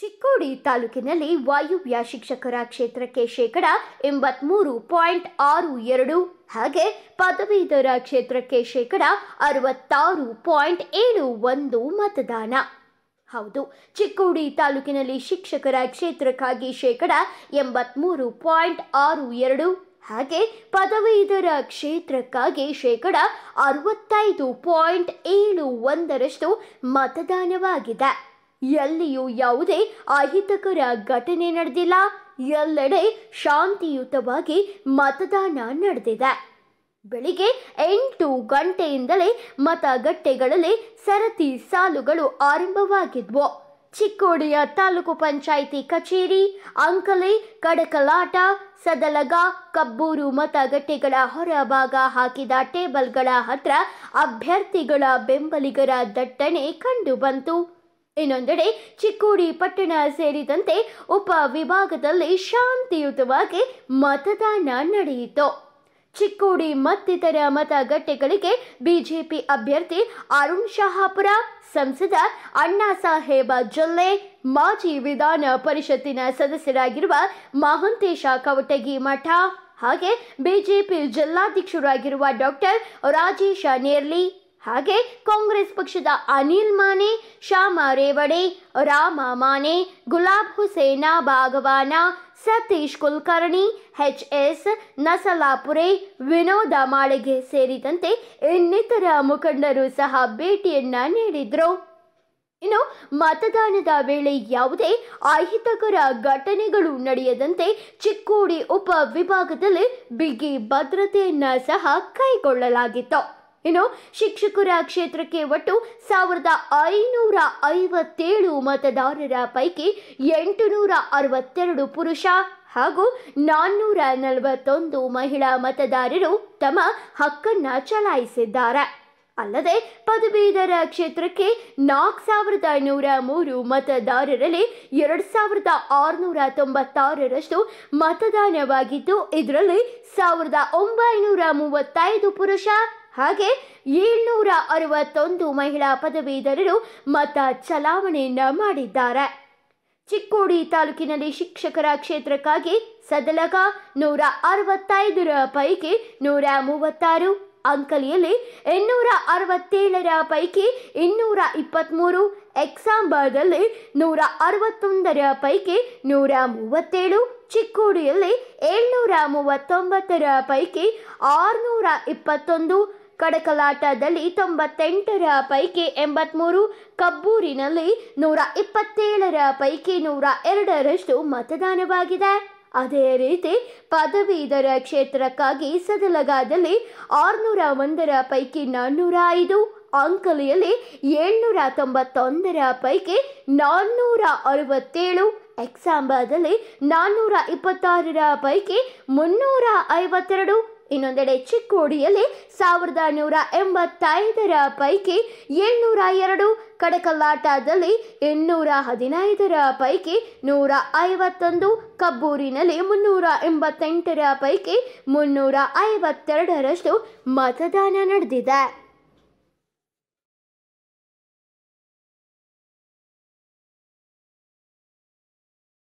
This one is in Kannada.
ಚಿಕ್ಕೋಡಿ ತಾಲೂಕಿನಲ್ಲಿ ವಾಯುವ್ಯ ಶಿಕ್ಷಕರ ಕ್ಷೇತ್ರಕ್ಕೆ ಶೇಕಡ ಎಂಬತ್ಮೂರು ಪಾಯಿಂಟ್ ಆರು ಎರಡು ಹಾಗೆ ಪದವೀಧರ ಕ್ಷೇತ್ರಕ್ಕೆ ಶೇಕಡ ಅರವತ್ತಾರು ಪಾಯಿಂಟ್ ಏಳು ಒಂದು ಮತದಾನ ಹೌದು ಚಿಕ್ಕೋಡಿ ತಾಲೂಕಿನಲ್ಲಿ ಶಿಕ್ಷಕರ ಕ್ಷೇತ್ರಕ್ಕಾಗಿ ಶೇಕಡ ಎಂಬತ್ಮೂರು ಪಾಯಿಂಟ್ ಆರು ಎರಡು ಹಾಗೆ ಪದವೀಧರ ಕ್ಷೇತ್ರಕ್ಕಾಗಿ ಶೇಕಡ ಅರವತ್ತೈದು ಪಾಯಿಂಟ್ ಏಳು ಒಂದರಷ್ಟು ಮತದಾನವಾಗಿದೆ ಎಲ್ಲಿಯೂ ಯಾವುದೇ ಅಹಿತಕರ ಘಟನೆ ನಡೆದಿಲ್ಲ ಎಲ್ಲೆಡೆ ಶಾಂತಿಯುತವಾಗಿ ಮತದಾನ ನಡೆದಿದೆ ಬೆಳಿಗ್ಗೆ ಎಂಟು ಗಂಟೆಯಿಂದಲೇ ಮತಗಟ್ಟೆಗಳಲ್ಲಿ ಸರತಿ ಸಾಲುಗಳು ಆರಂಭವಾಗಿದ್ವು ಚಿಕ್ಕೋಡಿಯ ತಾಲೂಕು ಪಂಚಾಯಿತಿ ಕಚೇರಿ ಅಂಕಲೆ ಕಡಕಲಾಟ ಸದಲಗ ಕಬ್ಬೂರು ಮತಗಟ್ಟೆಗಳ ಹೊರಭಾಗ ಹಾಕಿದ ಟೇಬಲ್ಗಳ ಹತ್ರ ಅಭ್ಯರ್ಥಿಗಳ ಬೆಂಬಲಿಗರ ದಟ್ಟಣೆ ಕಂಡುಬಂತು ಇನ್ನೊಂದೆಡೆ ಚಿಕ್ಕೋಡಿ ಪಟ್ಟಣ ಸೇರಿದಂತೆ ಉಪ ವಿಭಾಗದಲ್ಲಿ ಶಾಂತಿಯುತವಾಗಿ ಮತದಾನ ನಡೆಯಿತು ಚಿಕ್ಕೋಡಿ ಮತ್ತಿತರ ಮತಗಟ್ಟೆಗಳಿಗೆ ಬಿಜೆಪಿ ಅಭ್ಯರ್ಥಿ ಅರುಣ್ ಶಹಾಪುರ ಸಂಸದ ಅಣ್ಣಾ ಸಾಹೇಬ ಜೊಲ್ಲೆ ಮಾಜಿ ವಿಧಾನ ಪರಿಷತ್ತಿನ ಸದಸ್ಯರಾಗಿರುವ ಮಹಂತೇಶ ಕವಟಗಿ ಮಠ ಹಾಗೆ ಬಿಜೆಪಿ ಜಿಲ್ಲಾಧ್ಯಕ್ಷರಾಗಿರುವ ಡಾಕ್ಟರ್ ರಾಜೇಶ ನೇರ್ಲಿ ಹಾಗೆ ಕಾಂಗ್ರೆಸ್ ಪಕ್ಷದ ಅನಿಲ್ ಮಾನೆ ಶ್ಯಾಮ ರೇವಡೆ ರಾಮ ಮಾನೆ ಗುಲಾಬ್ ಹುಸೇನ ಭಾಗವಾನ ಸತೀಶ್ ಕುಲಕರ್ಣಿ ಎಚ್ ಎಸ್ ನಸಲಾಪುರೆ ವಿನೋದ ಮಾಳಿಗೆ ಸೇರಿದಂತೆ ಇನ್ನಿತರ ಮುಖಂಡರು ಸಹ ಭೇಟಿಯನ್ನ ನೀಡಿದ್ರು ಇನ್ನು ಮತದಾನದ ವೇಳೆ ಯಾವುದೇ ಅಹಿತಕರ ಘಟನೆಗಳು ನಡೆಯದಂತೆ ಚಿಕ್ಕೋಡಿ ಉಪ ವಿಭಾಗದಲ್ಲಿ ಬಿಗಿ ಭದ್ರತೆಯನ್ನ ಸಹ ಕೈಗೊಳ್ಳಲಾಗಿತ್ತು ಇನ್ನು ಶಿಕ್ಷಕರ ಕ್ಷೇತ್ರಕ್ಕೆ ಒಟ್ಟು ಸಾವಿರದ ಐನೂರ ಐವತ್ತೇಳು ಮತದಾರರ ಪೈಕಿ ಎಂಟುನೂರ ಅರವತ್ತೆರಡು ಪುರುಷ ಹಾಗೂ ನಾನ್ನೂರ ನಲವತ್ತೊಂದು ಮಹಿಳಾ ಮತದಾರರು ತಮ್ಮ ಹಕ್ಕನ್ನು ಚಲಾಯಿಸಿದ್ದಾರೆ ಅಲ್ಲದೆ ಪದವೀಧರ ಕ್ಷೇತ್ರಕ್ಕೆ ನಾಲ್ಕು ಸಾವಿರದ ನೂರ ಮೂರು ಮತದಾರರಲ್ಲಿ ಎರಡು ಸಾವಿರದ ಆರುನೂರ ತೊಂಬತ್ತಾರರಷ್ಟು ಮತದಾನವಾಗಿದ್ದು ಇದರಲ್ಲಿ ಸಾವಿರದ ಒಂಬೈನೂರ ಮೂವತ್ತೈದು ಪುರುಷ ಹಾಗೆ ಏಳ್ನೂರ ಅರವತ್ತೊಂದು ಮಹಿಳಾ ಪದವೀಧರರು ಮತ ಚಲಾವಣೆಯನ್ನ ಮಾಡಿದ್ದಾರೆ ಚಿಕ್ಕೋಡಿ ತಾಲೂಕಿನಲ್ಲಿ ಶಿಕ್ಷಕರ ಕ್ಷೇತ್ರಕ್ಕಾಗಿ ಸದಲಗ ನೂರ ಅರವತ್ತೈದರ ಪೈಕಿ ನೂರ ಮೂವತ್ತಾರು ಅಂಕಲಿಯಲ್ಲಿ ಇನ್ನೂರ ಅರವತ್ತೇಳರ ಪೈಕಿ ಇನ್ನೂರ ಇಪ್ಪತ್ತ್ಮೂರು ಎಕ್ಸಾಂಬಾದಲ್ಲಿ ನೂರ ಅರವತ್ತೊಂದರ ಪೈಕಿ ನೂರ ಮೂವತ್ತೇಳು ಚಿಕ್ಕೋಡಿಯಲ್ಲಿ ಏಳ್ನೂರ ಮೂವತ್ತೊಂಬತ್ತರ ಪೈಕಿ ಆರುನೂರ ಇಪ್ಪತ್ತೊಂದು ಕಡಕಲಾಟದಲ್ಲಿ ತೊಂಬತ್ತೆಂಟರ ಪೈಕಿ ಎಂಬತ್ತ್ಮೂರು ಕಬ್ಬೂರಿನಲ್ಲಿ ನೂರ ಇಪ್ಪತ್ತೇಳರ ಪೈಕಿ ನೂರ ಎರಡರಷ್ಟು ಮತದಾನವಾಗಿದೆ ಅದೇ ರೀತಿ ಪದವೀಧರ ಕ್ಷೇತ್ರಕ್ಕಾಗಿ ಸದಲಗಾದಲ್ಲಿ ಆರುನೂರ ಒಂದರ ಪೈಕಿ ನಾನ್ನೂರ ಐದು ಅಂಕಲಿಯಲ್ಲಿ ಏಳ್ನೂರ ತೊಂಬತ್ತೊಂದರ ಪೈಕಿ ನಾನ್ನೂರ ಅರವತ್ತೇಳು ಎಕ್ಸಾಂಬಾದಲ್ಲಿ ನಾನ್ನೂರ ಇಪ್ಪತ್ತಾರರ ಪೈಕಿ ಮುನ್ನೂರ ಐವತ್ತೆರಡು ಇನ್ನೊಂದೆಡೆ ಚಿಕ್ಕೋಡಿಯಲ್ಲಿ ಸಾವಿರದ ನೂರ ಎಂಬತ್ತೈದರ ಪೈಕಿ ಏಳ್ನೂರ ಎರಡು ಕಡಕಲ್ಲಾಟದಲ್ಲಿ ಇನ್ನೂರ ಹದಿನೈದರ ಪೈಕಿ ನೂರ ಐವತ್ತೊಂದು ಕಬ್ಬೂರಿನಲ್ಲಿ ಮುನ್ನೂರ ಎಂಬತ್ತೆಂಟರ ಪೈಕಿ ಮುನ್ನೂರ ಐವತ್ತೆರಡರಷ್ಟು ಮತದಾನ ನಡೆದಿದೆ